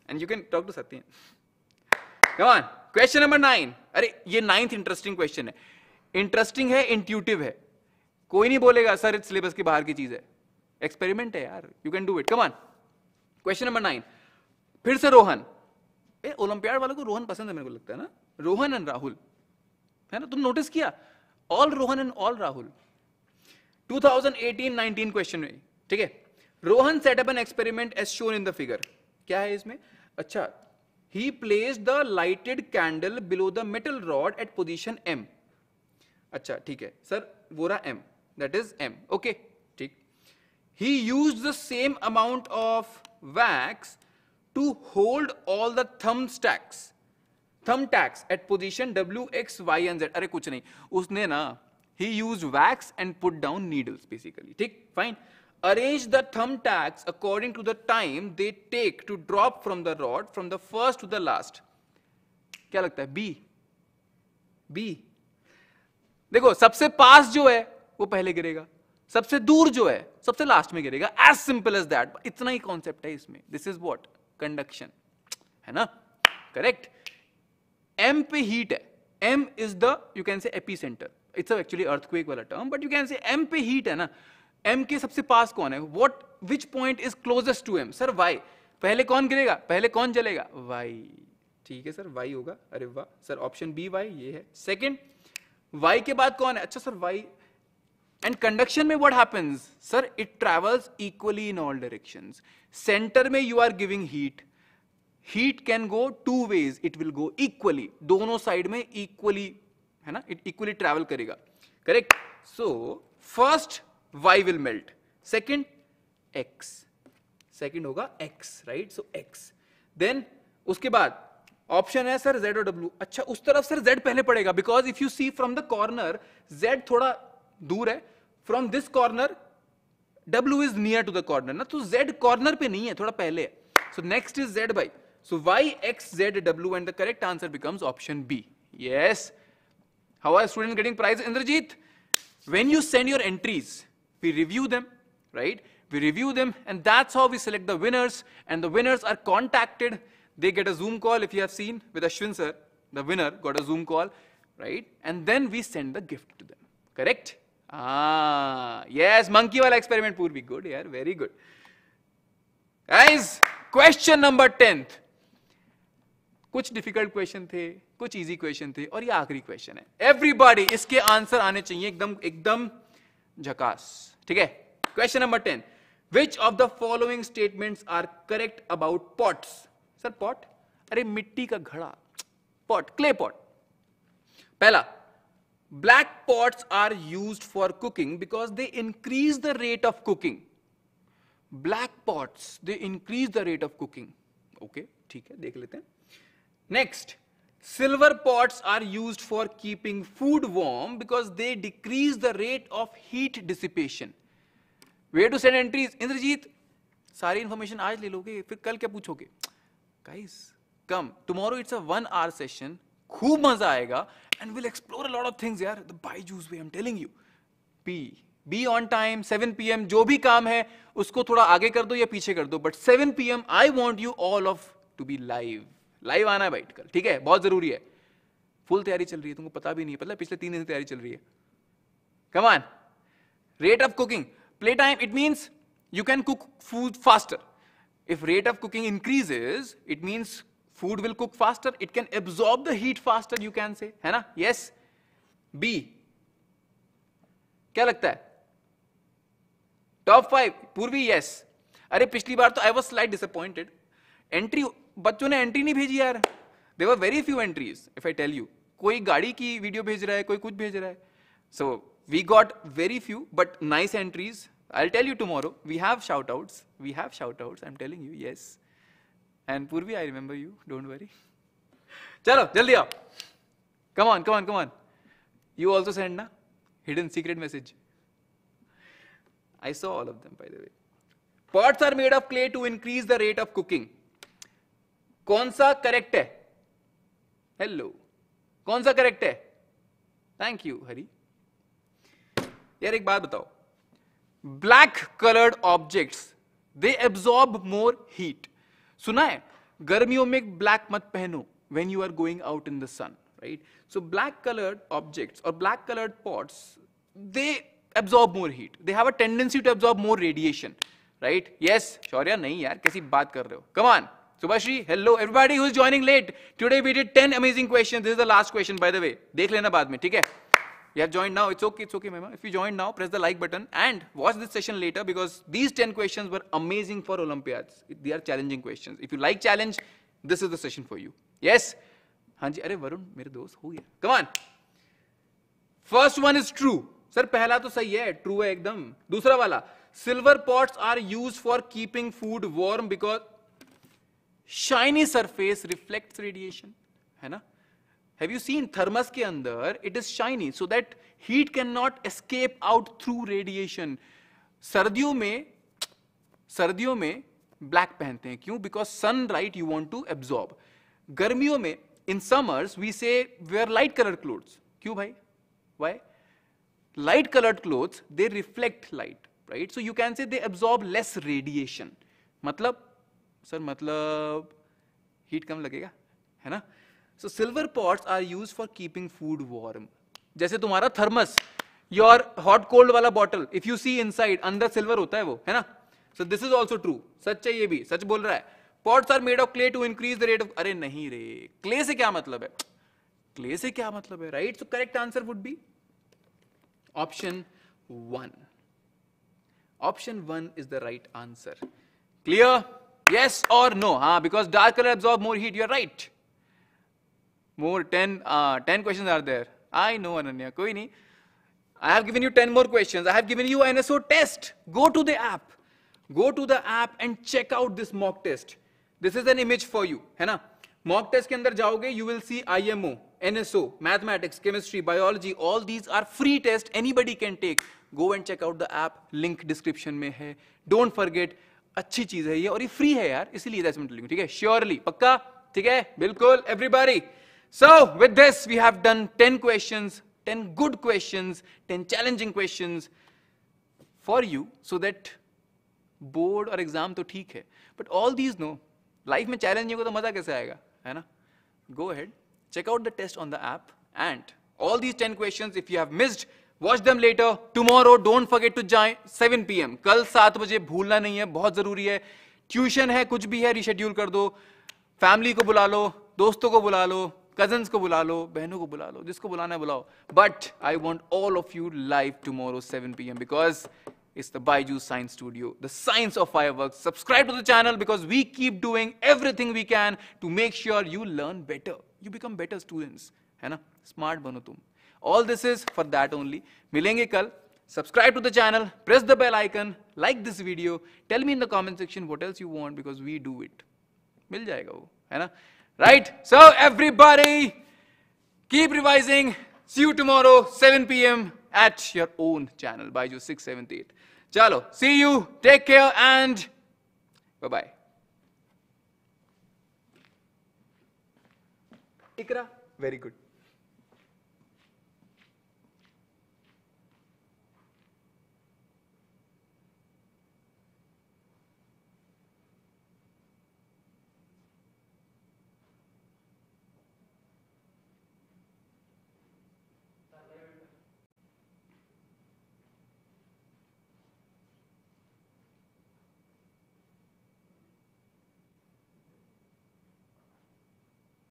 And you can talk to Satyam. Come on. Question number nine अरे ये नाइन्थ इंटरेस्टिंग क्वेश्चन है इंटरेस्टिंग है इंट्यूटिव है कोई नहीं बोलेगा सर इट सिलेबस के बाहर की चीज है एक्सपेरिमेंट है यार you can do it come on question number nine फिर से रोहन ए ओलंपियाड वालों को रोहन पसंद है मेरे को लगता है ना रोहन एंड राहुल है ना तुम नोटिस किया all Rohan and all Rahul 2018-19 question में ठीक है Rohan set up an experiment as shown in the figure क्या है इसमें अच्छा ही place the lighted candle below the metal rod at position M अच्छा ठीक है सर वोरा M that is M okay ठीक ही use the same amount of wax to hold all the thumbtacks thumbtacks at position W x Y and Z अरे कुछ नहीं उसने ना ही use wax and put down needles basically ठीक fine arrange the thumbtacks according to the time they take to drop from the rod from the first to the last क्या लगता है बी बी देखो सबसे पास जो है वो पहले गिरेगा सबसे दूर जो है सबसे लास्ट में गिरेगा एज सिंपल एज दैट इतना ही कॉन्सेप्ट है इसमें दिस इज वॉट कंडक्शन है ना करेक्ट एम पे हीट है M is the you can say epicentre it's actually earthquake वाला term but you can say M पे हीट है ना एम के सबसे पास कौन है what which point is closest to M sir Y पहले कौन गिरेगा पहले कौन जलेगा वाई ठीक है सर वाई होगा अरे वाह सर ऑप्शन बी वाई ये है सेकेंड वाई के बाद कौन है अच्छा सर वाई एंड कंडक्शन में what happens sir it travels equally in all directions centre में you are giving heat heat can go two ways it will go equally दोनों साइड में इक्वली है ना इट इक्वली ट्रेवल करेगा correct so first y will melt second x second होगा X right so X then उसके बाद ऑप्शन है सर जेड और डब्ल्यू अच्छा उस तरफ सर जेड पहले पड़ेगा because if you see from the corner Z थोड़ा दूर है from this corner W is near to the corner ना तो जेड कॉर्नर पे नहीं है थोड़ा पहले है so next is Z by so Y X Z W and the correct answer becomes option B yes how are student getting prize Indrajit when you send your entries we review them, right? We review them and that's how we select the winners and the winners are contacted. They get a Zoom call if you have seen with Ashwin sir, the winner got a Zoom call, right? And then we send the gift to them, correct? Ah, yes, monkey wala experiment Purvi, good, yeah, very good. Guys, question number 10th. कुछ difficult question थे कुछ easy question थे और ये आखिरी question है iske इसके आंसर आने चाहिए एकदम एकदम झकास ठीक है question number ten which of the following statements are correct about pots sir pot अरे मिट्टी का घड़ा पॉट क्ले पॉट पहला black pots are use for cooking because they increase the rate of cooking black pots they increase the rate of cooking okay ठीक है देख लेते हैं next Silver pots are used for keeping food warm because they decrease the rate of heat dissipation. Where to send entries? Indrajit, सारी इंफॉर्मेशन आज ले लोगे फिर कल क्या पूछोगे guys come tomorrow it's a one hour session खूब मजा आएगा and will explore a lot of things यार the Byju's way I am telling you P B on time 7 PM जो भी काम है उसको थोड़ा आगे कर दो या पीछे कर दो but 7 PM I want you all of to be live live आना है बैठ कर ठीक है बहुत जरूरी है फुल तैयारी चल रही है तुमको पता भी नहीं है पता पिछले तीन दिन से तैयारी चल रही है come on rate of cooking play time it means you can cook food faster if rate of cooking increases it means food will cook faster it can absorb the heat faster you can say hai na yes B क्या लगता है टॉप फाइव पूर्वी यस अरे पिछली बार तो I was slight disappointed entry बच्चों ने एंट्री नहीं भेजी यार they were very few entries if I tell you कोई गाड़ी की वीडियो भेज रहा है कोई कुछ भेज रहा है so we got very few but nice entries I tell you tomorrow we have shout outs we have shout outs I am telling you yes and Purvi I remember you don't worry चलो जल्दी आओ on come on you also send ना hidden secret message I saw all of them, by the way pots are made of clay to increase the rate of cooking कौन सा करेक्ट है हेलो कौन सा करेक्ट है थैंक यू हरी यार एक बात बताओ black coloured objects they absorb more heat सुना है गर्मियों में ब्लैक मत पहनो when you are going out in the sun right so black coloured objects और black coloured pots they absorb more heat they have a tendency to absorb more radiation right yes Shaurya नहीं यार कैसी बात कर रहे हो कमान Subhashi, hello. Everybody who is joining late. Today we did 10 amazing questions. This is the last question, by the way. देख लेना बाद में, ठीक है? You have joined now. It's okay. It's okay, Mema. If you joined now, press the like button and watch this session later because these 10 questions were amazing for Olympiads. They are challenging questions. If you like challenge, this is the session for you. Yes? हाँ जी अरे वरुण मेरे दोस्त हो गया come on first one is true sir पहला तो सही है ट्रू है एकदम दूसरा वाला silver pots are use for keeping food warm because shiny surface reflect radiation है ना हैव यू सीन थर्मस के अंदर it is shiny so that heat can not escape out through radiation सर्दियों में सर्दियों में ब्लैक पहनते हैं क्यों because sun right you want to absorb गर्मियों में in summers we say wear light colour clothes क्यों भाई why light coloured clothes they reflect light right so you can say they absorb less radiation मतलब सर मतलब हीट कम लगेगा है ना so silver pots are use for keeping food warm जैसे तुम्हारा थर्मस योर हॉट कोल्ड वाला bottle if you see inside अंदर सिल्वर होता है वो है ना so this is also true सच है ये भी सच बोल रहा है pots are made of clay to increase the rate of अरे नहीं रे क्ले से क्या मतलब है क्ले से क्या मतलब है right so correct answer would be option one option one is the right answer clear Yes or no? Huh? Because dark color absorb more heat. You're right. More 10, uh, 10 questions are there. I know, Ananya. Koi nahi. I have given you 10 more questions. I have given you NSO test. Go to the app. Go to the app and check out this mock test. This is an image for you. है ना? Mock test के अंदर जाओगे, you will see IMO, NSO, mathematics, chemistry, biology. All these are free test. Anybody can take. Go and check out the app. Link description में है. Don't forget. अच्छी चीज है ये और ये फ्री है यार इसीलिए ठीक है श्योरली पक्का ठीक है बिल्कुल everybody so with this we have done ten question ten good question ten challenging question for you so that board और एग्जाम तो ठीक है but all these no life में चैलेंजिंग होगा तो मजा कैसे आएगा है ना go head check out the test on the app and all these ten question if you have missed watch them later tomorrow don't forget to जाए सेवन पी एम कल सात बजे भूलना नहीं है बहुत जरूरी है ट्यूशन है कुछ भी है रिशेड्यूल कर दो फैमिली को बुला लो दोस्तों को बुला लो कजन्स को बुला लो बहनों को बुला लो जिसको बुलाना है बुलाओ but I want all of you live tomorrow seven P PM because it's the Byju science studio the science of I work subscribe to the channel because we keep doing everything we can to make sure you learn better you become better students है ना स्मार्ट बनो तुम All this is for that only. Milenge kal. Subscribe to the channel. Press the bell icon. Like this video. Tell me in the comment section what else you want because we do it. Mil jayega wo. Hai Right? So everybody, keep revising. See you tomorrow, 7 p.m. at your own channel. by you 6, 7, 8. Chalo. See you. Take care and bye-bye. Ikra, very good.